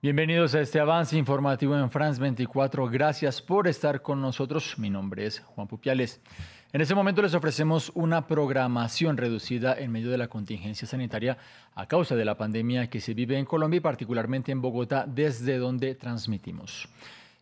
Bienvenidos a este avance informativo en France 24. Gracias por estar con nosotros. Mi nombre es Juan Pupiales. En este momento les ofrecemos una programación reducida en medio de la contingencia sanitaria a causa de la pandemia que se vive en Colombia y particularmente en Bogotá, desde donde transmitimos.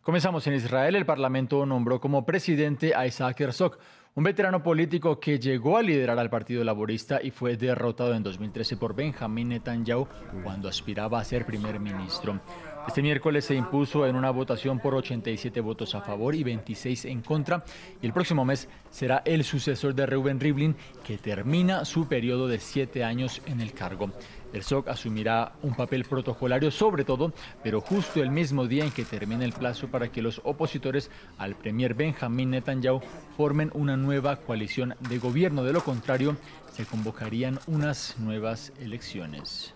Comenzamos en Israel. El Parlamento nombró como presidente a Isaac Herzog, un veterano político que llegó a liderar al Partido Laborista y fue derrotado en 2013 por Benjamín Netanyahu cuando aspiraba a ser primer ministro. Este miércoles se impuso en una votación por 87 votos a favor y 26 en contra y el próximo mes será el sucesor de Reuben Rivlin que termina su periodo de siete años en el cargo. El SOC asumirá un papel protocolario sobre todo, pero justo el mismo día en que termine el plazo para que los opositores al premier Benjamin Netanyahu formen una nueva coalición de gobierno. De lo contrario, se convocarían unas nuevas elecciones.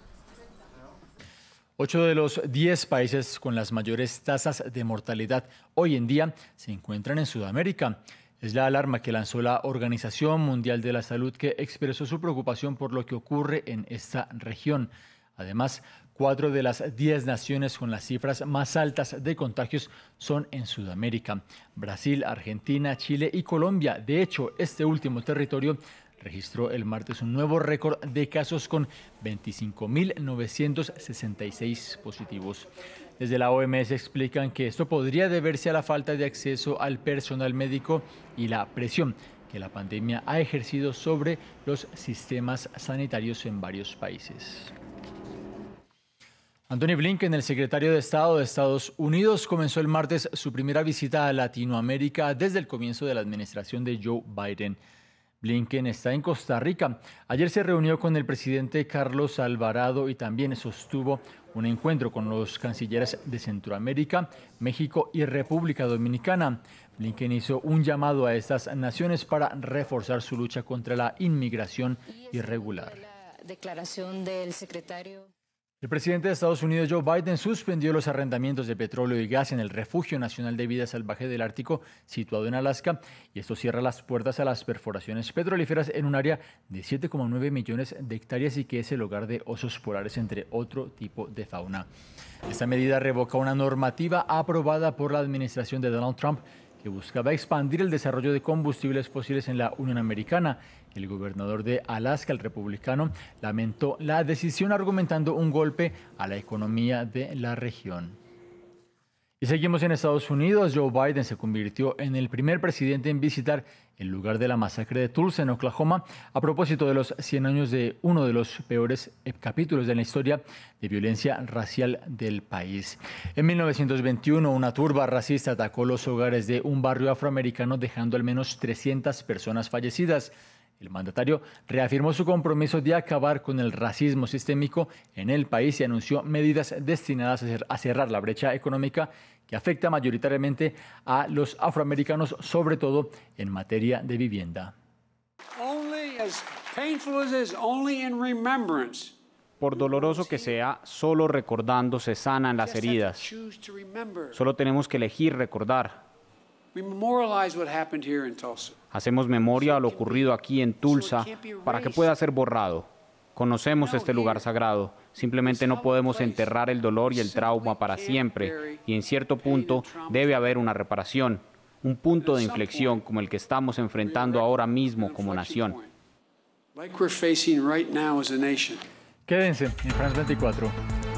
Ocho de los diez países con las mayores tasas de mortalidad hoy en día se encuentran en Sudamérica. Es la alarma que lanzó la Organización Mundial de la Salud que expresó su preocupación por lo que ocurre en esta región. Además, cuatro de las diez naciones con las cifras más altas de contagios son en Sudamérica. Brasil, Argentina, Chile y Colombia. De hecho, este último territorio registró el martes un nuevo récord de casos con 25.966 positivos. Desde la OMS explican que esto podría deberse a la falta de acceso al personal médico y la presión que la pandemia ha ejercido sobre los sistemas sanitarios en varios países. Anthony Blinken, el secretario de Estado de Estados Unidos, comenzó el martes su primera visita a Latinoamérica desde el comienzo de la administración de Joe Biden. Blinken está en Costa Rica. Ayer se reunió con el presidente Carlos Alvarado y también sostuvo un encuentro con los cancilleres de Centroamérica, México y República Dominicana. Blinken hizo un llamado a estas naciones para reforzar su lucha contra la inmigración irregular. declaración del secretario. El presidente de Estados Unidos, Joe Biden, suspendió los arrendamientos de petróleo y gas en el Refugio Nacional de Vida Salvaje del Ártico, situado en Alaska, y esto cierra las puertas a las perforaciones petrolíferas en un área de 7,9 millones de hectáreas y que es el hogar de osos polares, entre otro tipo de fauna. Esta medida revoca una normativa aprobada por la administración de Donald Trump que buscaba expandir el desarrollo de combustibles fósiles en la Unión Americana. El gobernador de Alaska, el republicano, lamentó la decisión argumentando un golpe a la economía de la región. Y seguimos en Estados Unidos. Joe Biden se convirtió en el primer presidente en visitar el lugar de la masacre de Tulsa en Oklahoma a propósito de los 100 años de uno de los peores eh, capítulos de la historia de violencia racial del país. En 1921, una turba racista atacó los hogares de un barrio afroamericano dejando al menos 300 personas fallecidas. El mandatario reafirmó su compromiso de acabar con el racismo sistémico en el país y anunció medidas destinadas a cerrar la brecha económica que afecta mayoritariamente a los afroamericanos, sobre todo en materia de vivienda. Por doloroso que sea, solo recordando se sanan las heridas. Solo tenemos que elegir recordar. Hacemos memoria a lo ocurrido aquí en Tulsa para que pueda ser borrado. Conocemos este lugar sagrado. Simplemente no podemos enterrar el dolor y el trauma para siempre. Y en cierto punto debe haber una reparación, un punto de inflexión como el que estamos enfrentando ahora mismo como nación. Quédense en France 24.